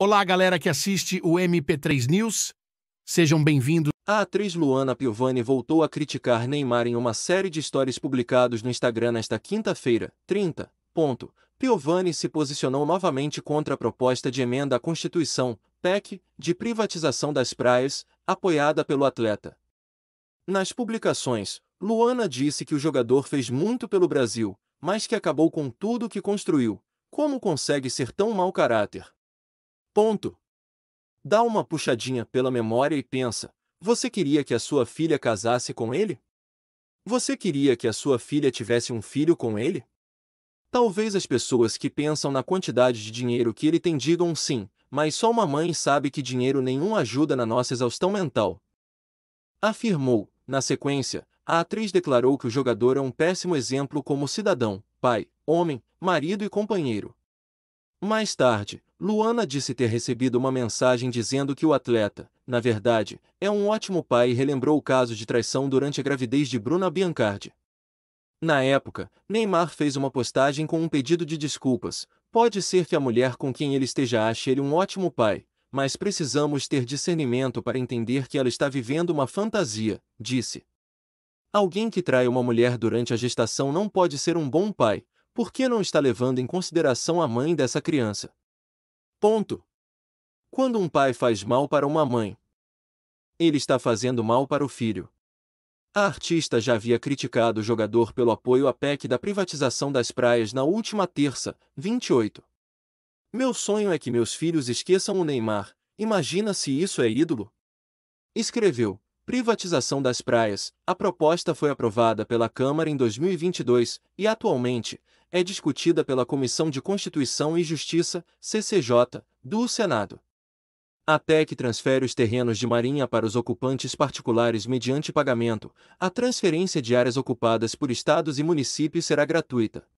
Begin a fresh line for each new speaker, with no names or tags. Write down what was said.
Olá, galera que assiste o MP3 News. Sejam bem-vindos. A atriz Luana Piovani voltou a criticar Neymar em uma série de stories publicados no Instagram nesta quinta-feira, 30. Ponto. Piovani se posicionou novamente contra a proposta de emenda à Constituição, PEC, de privatização das praias, apoiada pelo atleta. Nas publicações, Luana disse que o jogador fez muito pelo Brasil, mas que acabou com tudo que construiu. Como consegue ser tão mau caráter? Ponto. Dá uma puxadinha pela memória e pensa: você queria que a sua filha casasse com ele? Você queria que a sua filha tivesse um filho com ele? Talvez as pessoas que pensam na quantidade de dinheiro que ele tem digam sim, mas só uma mãe sabe que dinheiro nenhum ajuda na nossa exaustão mental. Afirmou, na sequência, a atriz declarou que o jogador é um péssimo exemplo como cidadão, pai, homem, marido e companheiro. Mais tarde, Luana disse ter recebido uma mensagem dizendo que o atleta, na verdade, é um ótimo pai e relembrou o caso de traição durante a gravidez de Bruna Biancardi. Na época, Neymar fez uma postagem com um pedido de desculpas. Pode ser que a mulher com quem ele esteja ache ele um ótimo pai, mas precisamos ter discernimento para entender que ela está vivendo uma fantasia, disse. Alguém que trai uma mulher durante a gestação não pode ser um bom pai, por que não está levando em consideração a mãe dessa criança? Ponto. Quando um pai faz mal para uma mãe, ele está fazendo mal para o filho. A artista já havia criticado o jogador pelo apoio à PEC da privatização das praias na última terça, 28. Meu sonho é que meus filhos esqueçam o Neymar, imagina se isso é ídolo? Escreveu. Privatização das praias. A proposta foi aprovada pela Câmara em 2022 e, atualmente, é discutida pela Comissão de Constituição e Justiça, CCJ, do Senado. A que transfere os terrenos de marinha para os ocupantes particulares mediante pagamento. A transferência de áreas ocupadas por estados e municípios será gratuita.